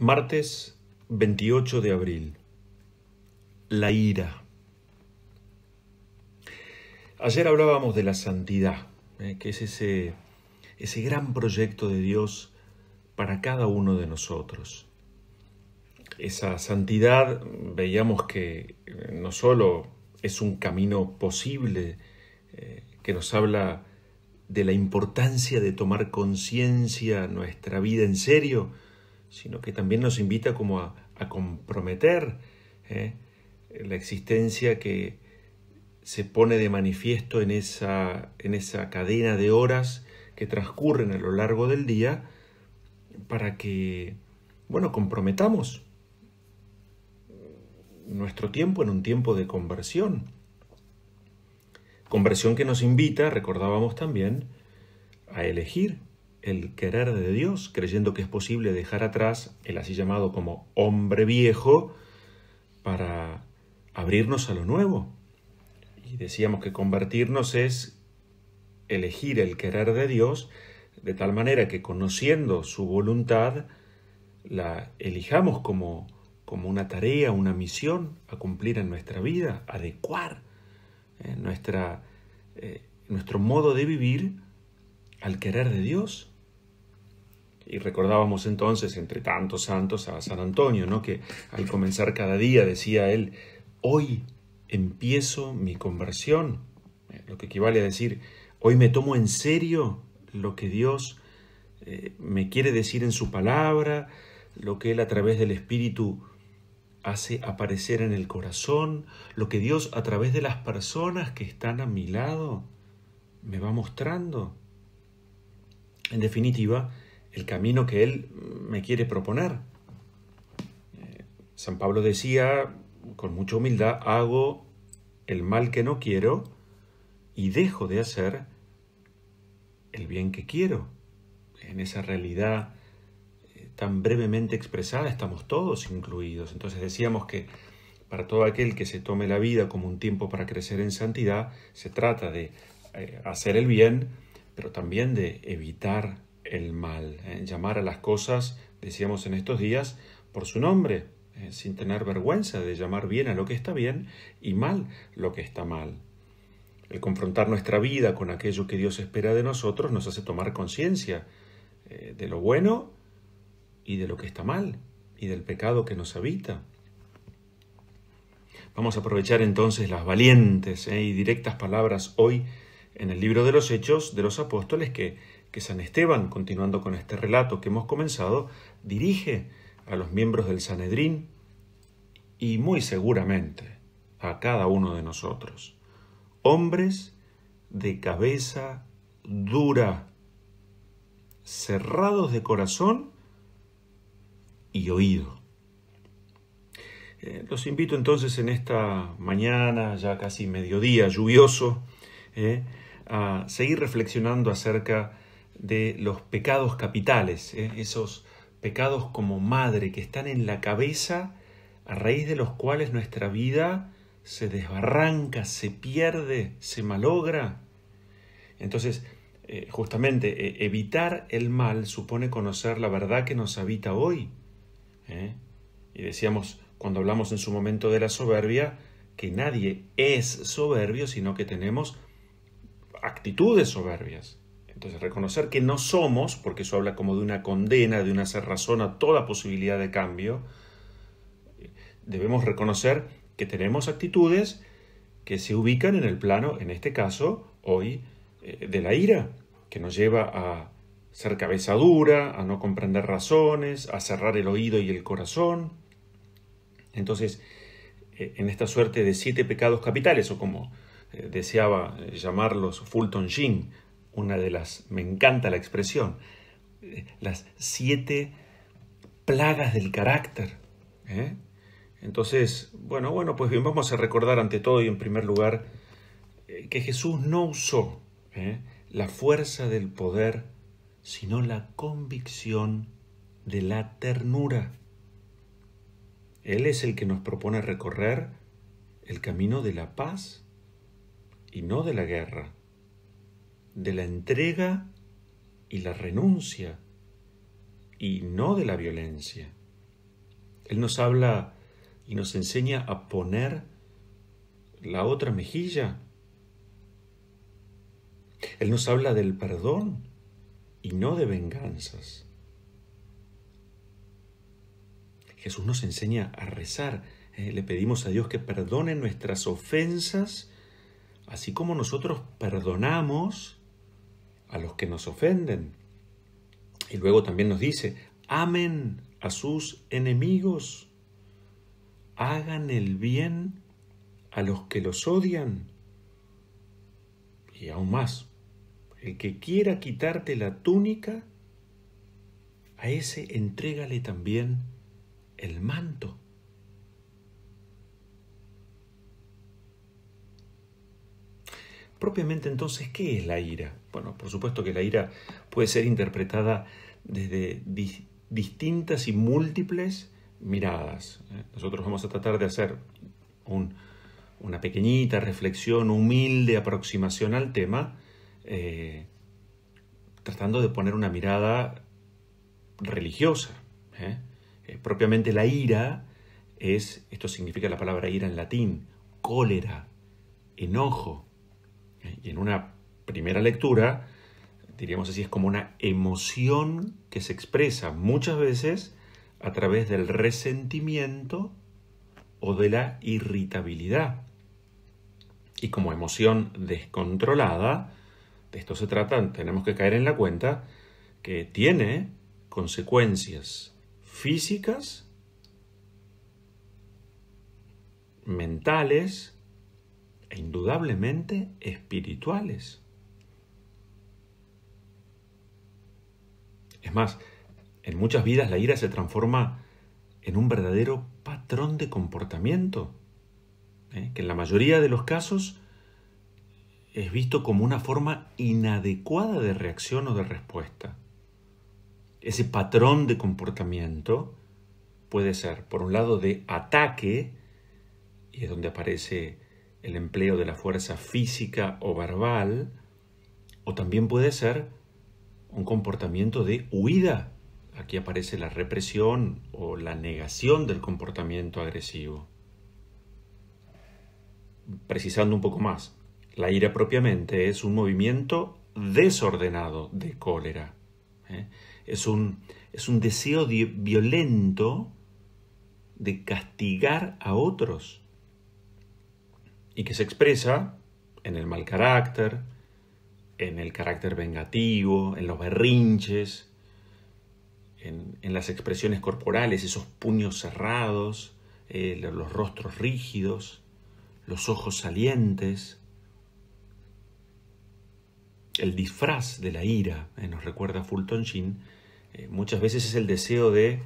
Martes 28 de abril. La ira. Ayer hablábamos de la santidad, eh, que es ese, gran proyecto de Dios para cada uno de nosotros. Esa santidad veíamos que eh, no solo es un camino posible, eh, que nos habla de la importancia de tomar conciencia nuestra vida en serio, sino que también nos invita como a, comprometer ¿eh? la existencia que se pone de manifiesto en esa, en esa cadena de horas que transcurren a lo largo del día para que, bueno, comprometamos nuestro tiempo en un tiempo de conversión. Conversión que nos invita, recordábamos también, a elegir el querer de Dios, creyendo que es posible dejar atrás el así llamado como hombre viejo para abrirnos a lo nuevo. Y decíamos que convertirnos es elegir el querer de Dios de tal manera que conociendo su voluntad la elijamos como, como una tarea, una misión a cumplir en nuestra vida, adecuar eh, nuestra, eh, nuestro modo de vivir al querer de Dios y recordábamos entonces, entre tantos santos, a San Antonio, ¿no? que al comenzar cada día decía él, hoy empiezo mi conversión, eh, lo que equivale a decir, hoy me tomo en serio lo que Dios eh, me quiere decir en su palabra, lo que Él a través del Espíritu hace aparecer en el corazón, lo que Dios a través de las personas que están a mi lado me va mostrando. En definitiva, el camino que Él me quiere proponer. Eh, San Pablo decía, con mucha humildad, hago el mal que no quiero y dejo de hacer el bien que quiero. En esa realidad eh, tan brevemente expresada estamos todos incluidos. Entonces decíamos que para todo aquel que se tome la vida como un tiempo para crecer en santidad, se trata de eh, hacer el bien, pero también de evitar el mal, ¿eh? llamar a las cosas, decíamos en estos días, por su nombre, ¿eh? sin tener vergüenza de llamar bien a lo que está bien y mal lo que está mal. El confrontar nuestra vida con aquello que Dios espera de nosotros nos hace tomar conciencia ¿eh? de lo bueno y de lo que está mal y del pecado que nos habita. Vamos a aprovechar entonces las valientes y directas palabras hoy en el libro de los Hechos de los Apóstoles que que San Esteban, continuando con este relato que hemos comenzado, dirige a los miembros del Sanedrín y muy seguramente a cada uno de nosotros. Hombres de cabeza dura, cerrados de corazón y oído. Eh, los invito entonces en esta mañana, ya casi mediodía lluvioso, eh, a seguir reflexionando acerca de los pecados capitales, eh, esos pecados como madre que están en la cabeza, a raíz de los cuales nuestra vida se desbarranca, se pierde, se malogra. Entonces, eh, justamente, eh, evitar el mal supone conocer la verdad que nos habita hoy. Y decíamos, cuando hablamos en su momento de la soberbia, que nadie es soberbio, sino que tenemos actitudes soberbias. Entonces, reconocer que no somos, porque eso habla como de una condena, de una cerrazón a toda posibilidad de cambio, debemos reconocer que tenemos actitudes que se ubican en el plano, en este caso, hoy, eh, de la ira, que nos lleva a ser cabeza dura, a no comprender razones, a cerrar el oído y el corazón. Entonces, eh, en esta suerte de siete pecados capitales, o como eh, deseaba llamarlos Fulton Sheen, una de las, me encanta la expresión, eh, las siete plagas del carácter. ¿eh? Entonces, bueno, bueno, pues bien, vamos a recordar ante todo y en primer lugar eh, que Jesús no usó la fuerza del poder, sino la convicción de la ternura. Él es el que nos propone recorrer el camino de la paz y no de la guerra de la entrega y la renuncia y no de la violencia. Él nos habla y nos enseña a poner la otra mejilla. Él nos habla del perdón y no de venganzas. Jesús nos enseña a rezar. Eh, le pedimos a Dios que perdone nuestras ofensas, así como nosotros perdonamos a los que nos ofenden. Y luego también nos dice, amen a sus enemigos, hagan el bien a los que los odian. Y aún más, el que quiera quitarte la túnica, a ese entrégale también el manto. Propiamente entonces, ¿qué es la ira? Bueno, por supuesto que la ira puede ser interpretada desde distintas y múltiples miradas. ¿eh? Nosotros vamos a tratar de hacer una pequeñita reflexión, humilde aproximación al tema, eh, tratando de poner una mirada religiosa. ¿eh? propiamente la ira es, esto significa la palabra ira en latín, cólera, enojo, y en una primera lectura, diríamos así, es como una emoción que se expresa muchas veces a través del resentimiento o de la irritabilidad. Y como emoción descontrolada, de esto se trata, tenemos que caer en la cuenta que tiene consecuencias físicas, mentales e indudablemente espirituales. Es más, en muchas vidas la ira se transforma en un verdadero patrón de comportamiento, ¿eh? que en la mayoría de los casos es visto como una forma inadecuada de reacción o de respuesta. Ese patrón de comportamiento puede ser, por un lado, de ataque, y es donde aparece el empleo de la fuerza física o verbal, o también puede ser un comportamiento de huida. Aquí aparece la represión o la negación del comportamiento agresivo. Precisando un poco más, la ira propiamente es un movimiento desordenado de cólera. ¿eh? es un deseo violento de castigar a otros y que se expresa en el mal carácter, en el carácter vengativo, en los berrinches, en, las expresiones corporales, esos puños cerrados, eh, los rostros rígidos, los ojos salientes. El disfraz de la ira, eh, nos recuerda Fulton Sheen, eh, muchas veces es el deseo de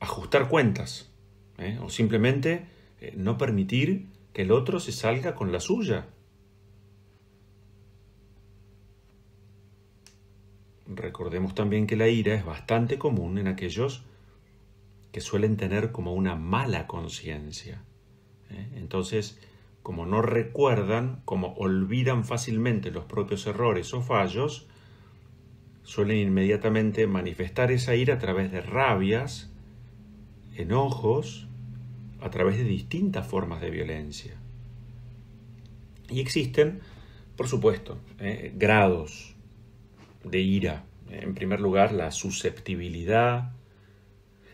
ajustar cuentas o simplemente no permitir el otro se salga con la suya. Recordemos también que la ira es bastante común en aquellos que suelen tener como una mala conciencia. ¿eh? Entonces, como no recuerdan, como olvidan fácilmente los propios errores o fallos, suelen inmediatamente manifestar esa ira a través de rabias, enojos, a través de distintas formas de violencia. Y existen, por supuesto, eh, grados de ira. En primer lugar, la susceptibilidad,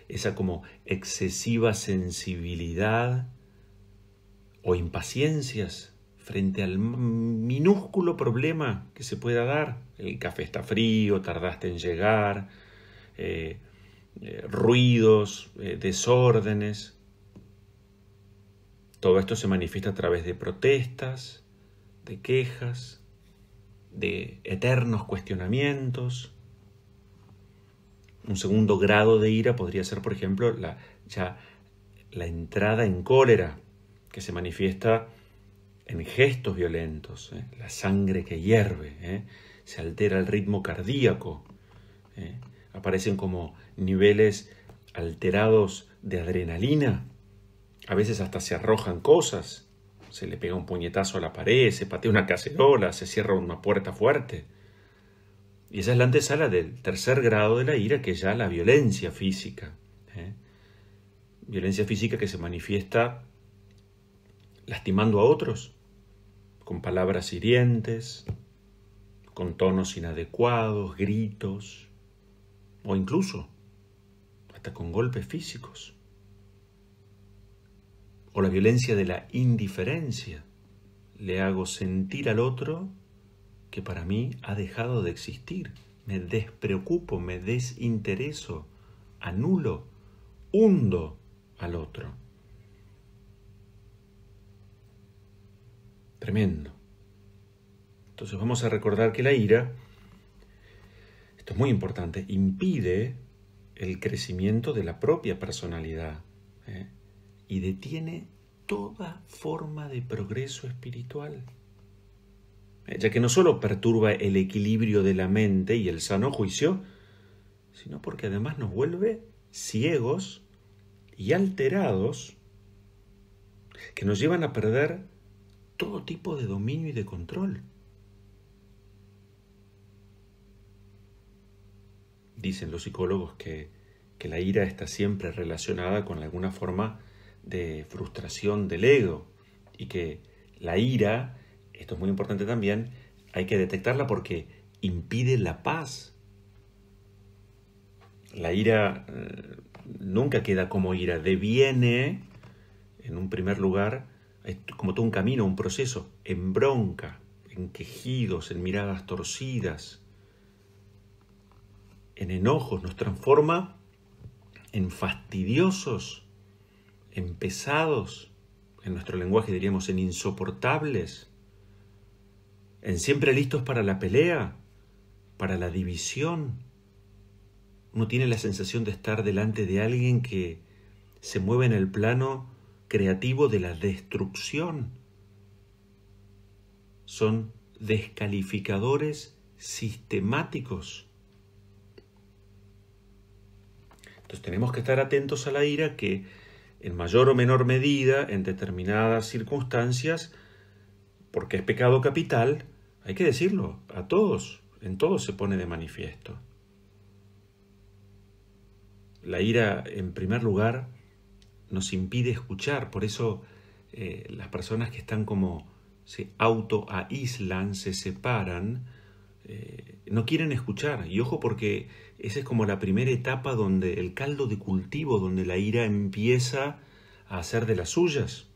esa como excesiva sensibilidad o impaciencias frente al minúsculo problema que se pueda dar. El café está frío, tardaste en llegar, eh, eh, ruidos, desórdenes. Todo esto se manifiesta a través de protestas, de quejas, de eternos cuestionamientos. Un segundo grado de ira podría ser, por ejemplo, la, ya la entrada en cólera, que se manifiesta en gestos violentos, ¿eh? la sangre que hierve, ¿eh? se altera el ritmo cardíaco, ¿eh? aparecen como niveles alterados de adrenalina a veces hasta se arrojan cosas, se le pega un puñetazo a la pared, se patea una cacerola, se cierra una puerta fuerte. Y esa es la antesala del tercer grado de la ira, que es ya la violencia física. ¿eh? Violencia física que se manifiesta lastimando a otros, con palabras hirientes, con tonos inadecuados, gritos, o incluso hasta con golpes físicos o la violencia de la indiferencia. Le hago sentir al otro que para mí ha dejado de existir. Me despreocupo, me desintereso, anulo, hundo al otro. Tremendo. Entonces vamos a recordar que la ira, esto es muy importante, impide el crecimiento de la propia personalidad. ¿eh? y detiene toda forma de progreso espiritual, ya que no solo perturba el equilibrio de la mente y el sano juicio, sino porque además nos vuelve ciegos y alterados que nos llevan a perder todo tipo de dominio y de control. Dicen los psicólogos que, que la ira está siempre relacionada con alguna forma de frustración del ego y que la ira, esto es muy importante también, hay que detectarla porque impide la paz. La ira eh, nunca queda como ira, deviene en un primer lugar, como todo un camino, un proceso, en bronca, en quejidos, en miradas torcidas, en enojos, nos transforma en fastidiosos pesados, en nuestro lenguaje diríamos en insoportables, en siempre listos para la pelea, para la división. Uno tiene la sensación de estar delante de alguien que se mueve en el plano creativo de la destrucción. Son descalificadores sistemáticos. Entonces tenemos que estar atentos a la ira que en mayor o menor medida, en determinadas circunstancias, porque es pecado capital, hay que decirlo, a todos, en todos se pone de manifiesto. La ira, en primer lugar, nos impide escuchar, por eso eh, las personas que están como se autoaislan, se separan, eh, no quieren escuchar. Y ojo porque esa es como la primera etapa donde el caldo de cultivo, donde la ira empieza a hacer de las suyas.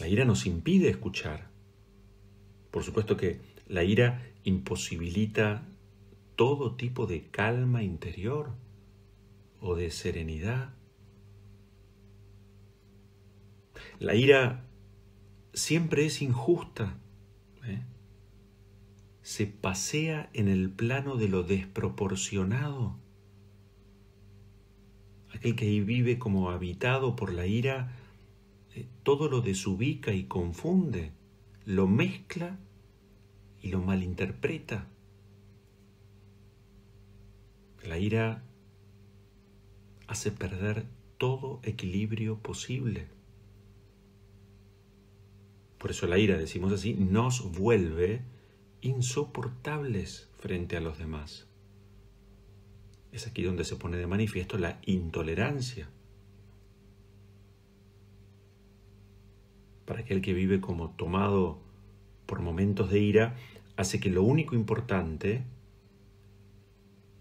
La ira nos impide escuchar. Por supuesto que la ira imposibilita todo tipo de calma interior o de serenidad. La ira siempre es injusta. ¿eh? se pasea en el plano de lo desproporcionado. Aquel que ahí vive como habitado por la ira, eh, todo lo desubica y confunde, lo mezcla y lo malinterpreta. La ira hace perder todo equilibrio posible. Por eso la ira, decimos así, nos vuelve insoportables frente a los demás. Es aquí donde se pone de manifiesto la intolerancia. Para aquel que vive como tomado por momentos de ira, hace que lo único importante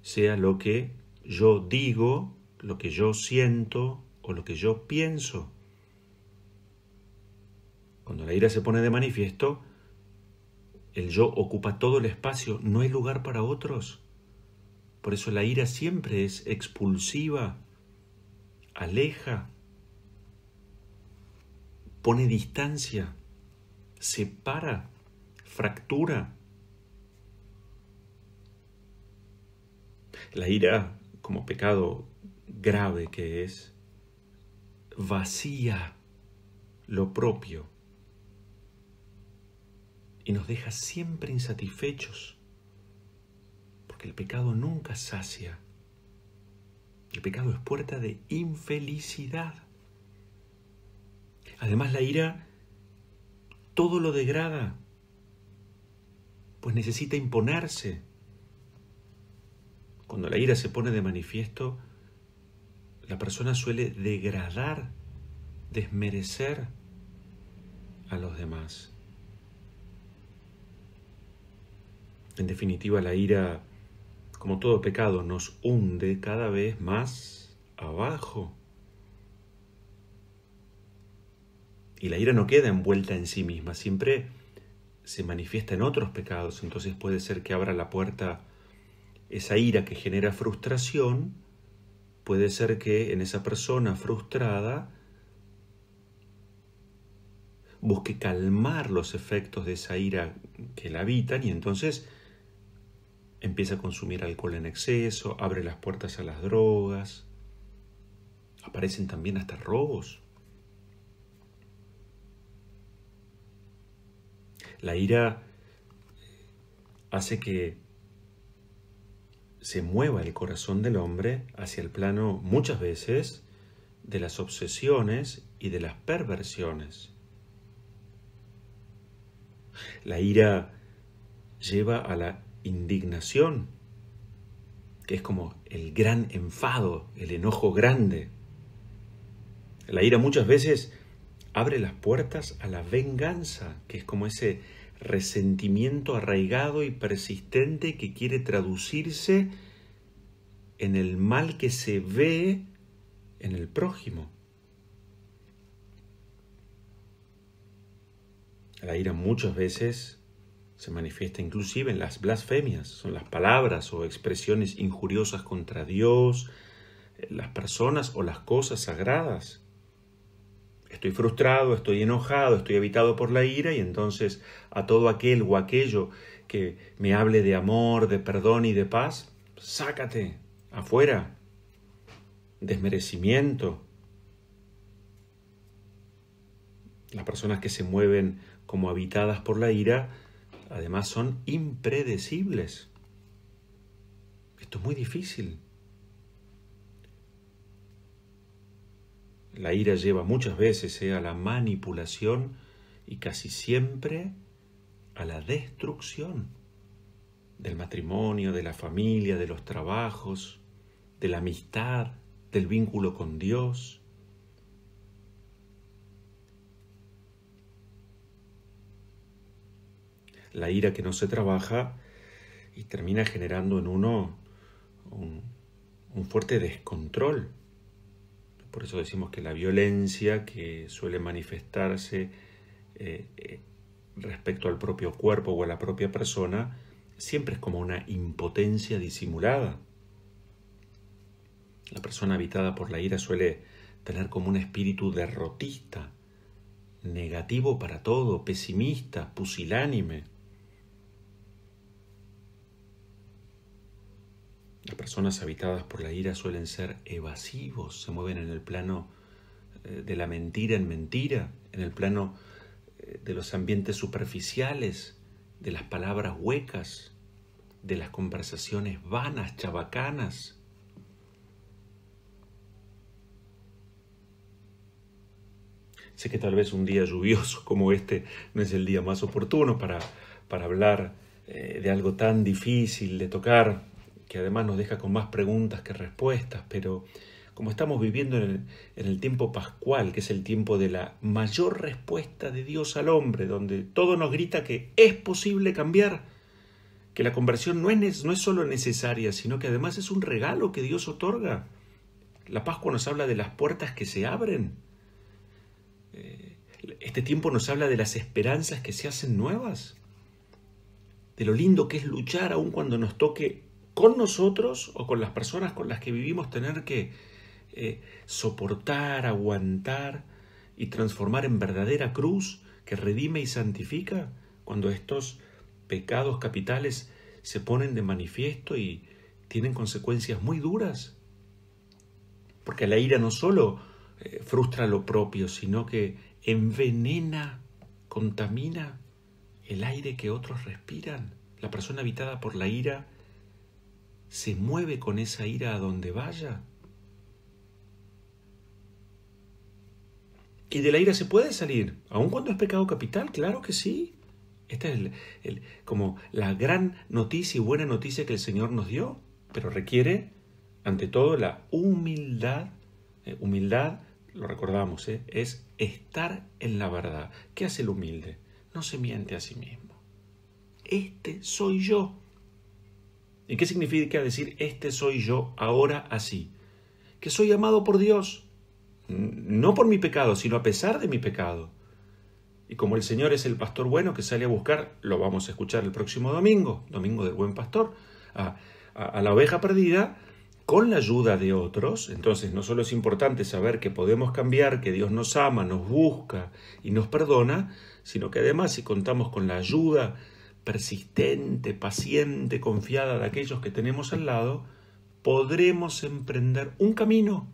sea lo que yo digo, lo que yo siento o lo que yo pienso. Cuando la ira se pone de manifiesto, el yo ocupa todo el espacio, no hay lugar para otros. Por eso la ira siempre es expulsiva, aleja, pone distancia, separa, fractura. La ira, como pecado grave que es, vacía lo propio y nos deja siempre insatisfechos, porque el pecado nunca sacia. El pecado es puerta de infelicidad. Además la ira todo lo degrada, pues necesita imponerse. Cuando la ira se pone de manifiesto, la persona suele degradar, desmerecer a los demás. En definitiva, la ira, como todo pecado, nos hunde cada vez más abajo. Y la ira no queda envuelta en sí misma, siempre se manifiesta en otros pecados. Entonces puede ser que abra la puerta esa ira que genera frustración, puede ser que en esa persona frustrada busque calmar los efectos de esa ira que la habitan y entonces empieza a consumir alcohol en exceso, abre las puertas a las drogas, aparecen también hasta robos. La ira hace que se mueva el corazón del hombre hacia el plano muchas veces de las obsesiones y de las perversiones. La ira lleva a la indignación, que es como el gran enfado, el enojo grande. La ira muchas veces abre las puertas a la venganza, que es como ese resentimiento arraigado y persistente que quiere traducirse en el mal que se ve en el prójimo. La ira muchas veces se manifiesta inclusive en las blasfemias, son las palabras o expresiones injuriosas contra Dios, eh, las personas o las cosas sagradas. Estoy frustrado, estoy enojado, estoy habitado por la ira y entonces a todo aquel o aquello que me hable de amor, de perdón y de paz, sácate afuera. Desmerecimiento. Las personas que se mueven como habitadas por la ira además son impredecibles. Esto es muy difícil. La ira lleva muchas veces eh, a la manipulación y casi siempre a la destrucción del matrimonio, de la familia, de los trabajos, de la amistad, del vínculo con Dios. la ira que no se trabaja y termina generando en uno un, fuerte descontrol. Por eso decimos que la violencia que suele manifestarse eh, eh, respecto al propio cuerpo o a la propia persona siempre es como una impotencia disimulada. La persona habitada por la ira suele tener como un espíritu derrotista, negativo para todo, pesimista, pusilánime. Las personas habitadas por la ira suelen ser evasivos, se mueven en el plano eh, de la mentira en mentira, en el plano eh, de los ambientes superficiales, de las palabras huecas, de las conversaciones vanas, chabacanas. Sé que tal vez un día lluvioso como este no es el día más oportuno para, para hablar eh, de algo tan difícil de tocar, que además nos deja con más preguntas que respuestas, pero como estamos viviendo en el, tiempo pascual, que es el tiempo de la mayor respuesta de Dios al hombre, donde todo nos grita que es posible cambiar, que la conversión no es, no es solo necesaria, sino que además es un regalo que Dios otorga. La Pascua nos habla de las puertas que se abren. Eh, este tiempo nos habla de las esperanzas que se hacen nuevas, de lo lindo que es luchar aun cuando nos toque con nosotros o con las personas con las que vivimos tener que eh, soportar, aguantar y transformar en verdadera cruz que redime y santifica cuando estos pecados capitales se ponen de manifiesto y tienen consecuencias muy duras. Porque la ira no solo eh, frustra lo propio, sino que envenena, contamina el aire que otros respiran. La persona habitada por la ira se mueve con esa ira a donde vaya? Y de la ira se puede salir, aun cuando es pecado capital, claro que sí. Esta es el, como la gran noticia y buena noticia que el Señor nos dio, pero requiere, ante todo, la humildad. Eh, humildad, lo recordamos, eh, es estar en la verdad. ¿Qué hace el humilde? No se miente a sí mismo. Este soy yo. ¿Y qué significa decir este soy yo ahora así? Que soy amado por Dios, no por mi pecado, sino a pesar de mi pecado. Y como el Señor es el pastor bueno que sale a buscar, lo vamos a escuchar el próximo domingo, domingo del buen pastor, a, la oveja perdida, con la ayuda de otros, entonces no solo es importante saber que podemos cambiar, que Dios nos ama, nos busca y nos perdona, sino que además si contamos con la ayuda persistente, paciente, confiada de aquellos que tenemos al lado, podremos emprender un camino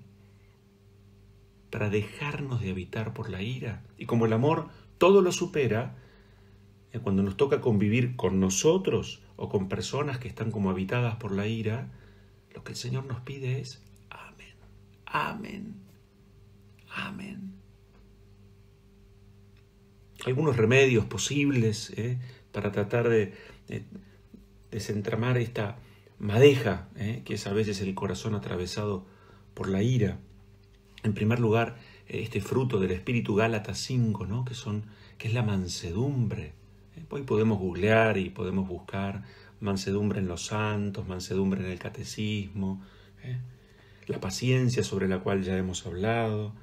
para dejarnos de habitar por la ira. Y como el amor todo lo supera, eh, cuando nos toca convivir con nosotros o con personas que están como habitadas por la ira, lo que el Señor nos pide es amén, amén, amén. Algunos remedios posibles, ¿eh? para tratar de, desentramar esta madeja, eh, que es a veces el corazón atravesado por la ira. En primer lugar, este fruto del espíritu Gálatas 5, que, son, que es la mansedumbre. Eh, hoy podemos googlear y podemos buscar mansedumbre en los santos, mansedumbre en el catecismo, eh, la paciencia sobre la cual ya hemos hablado,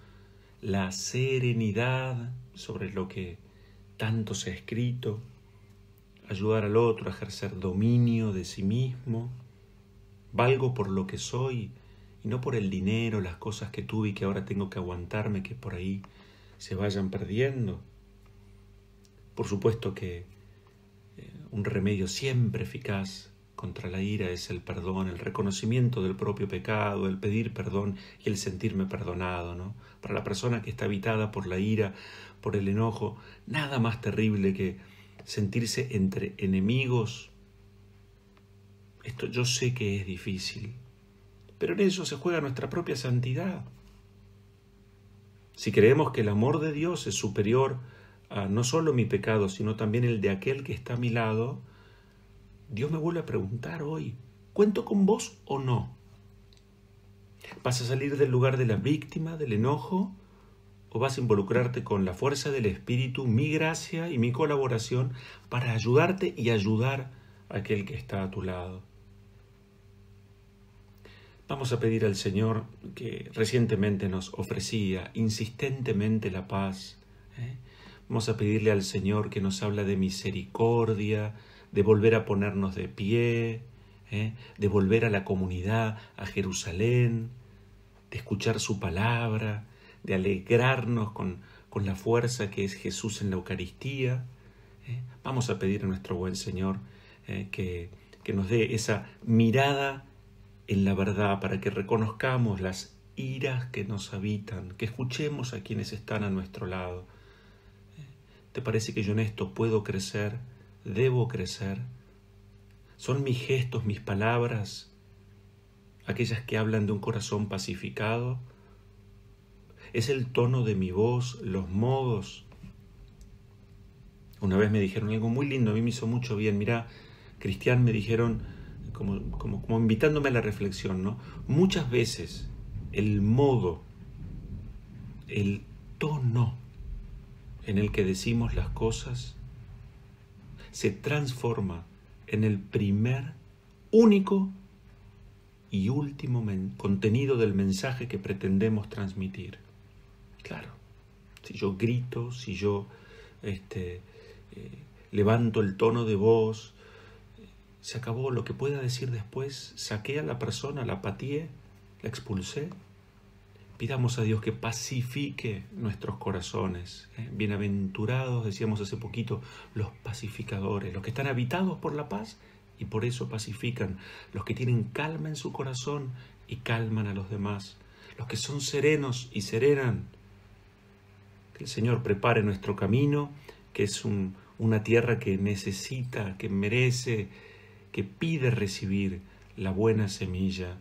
la serenidad sobre lo que tanto se ha escrito, ayudar al otro a ejercer dominio de sí mismo. Valgo por lo que soy y no por el dinero, las cosas que tuve y que ahora tengo que aguantarme que por ahí se vayan perdiendo. Por supuesto que eh, un remedio siempre eficaz contra la ira es el perdón, el reconocimiento del propio pecado, el pedir perdón y el sentirme perdonado. ¿no? Para la persona que está habitada por la ira, por el enojo, nada más terrible que sentirse entre enemigos. Esto yo sé que es difícil, pero en eso se juega nuestra propia santidad. Si creemos que el amor de Dios es superior a no solo mi pecado, sino también el de aquel que está a mi lado, Dios me vuelve a preguntar hoy, ¿cuento con vos o no? ¿Vas a salir del lugar de la víctima, del enojo? o vas a involucrarte con la fuerza del Espíritu, mi gracia y mi colaboración para ayudarte y ayudar a aquel que está a tu lado. Vamos a pedir al Señor que recientemente nos ofrecía insistentemente la paz. ¿eh? Vamos a pedirle al Señor que nos habla de misericordia, de volver a ponernos de pie, ¿eh? de volver a la comunidad, a Jerusalén, de escuchar su palabra, de alegrarnos con, la fuerza que es Jesús en la Eucaristía. ¿eh? Vamos a pedir a nuestro buen Señor ¿eh? que, que nos dé esa mirada en la verdad para que reconozcamos las iras que nos habitan, que escuchemos a quienes están a nuestro lado. ¿Eh? ¿Te parece que yo en esto puedo crecer? ¿Debo crecer? ¿Son mis gestos, mis palabras, aquellas que hablan de un corazón pacificado? es el tono de mi voz, los modos. Una vez me dijeron algo muy lindo, a mí me hizo mucho bien, mira, Cristian, me dijeron, como, como, como invitándome a la reflexión, ¿no? Muchas veces el modo, el tono en el que decimos las cosas se transforma en el primer, único y último contenido del mensaje que pretendemos transmitir. Claro. Si yo grito, si yo este, eh, levanto el tono de voz, se acabó. Lo que pueda decir después, saqué a la persona, la apatié, la expulsé. Pidamos a Dios que pacifique nuestros corazones. ¿eh? Bienaventurados, decíamos hace poquito, los pacificadores, los que están habitados por la paz y por eso pacifican, los que tienen calma en su corazón y calman a los demás, los que son serenos y serenan, que el Señor prepare nuestro camino, que es una tierra que necesita, que merece, que pide recibir la buena semilla.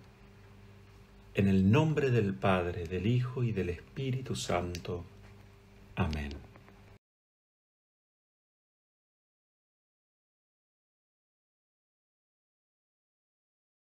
En el nombre del Padre, del Hijo y del Espíritu Santo. Amén.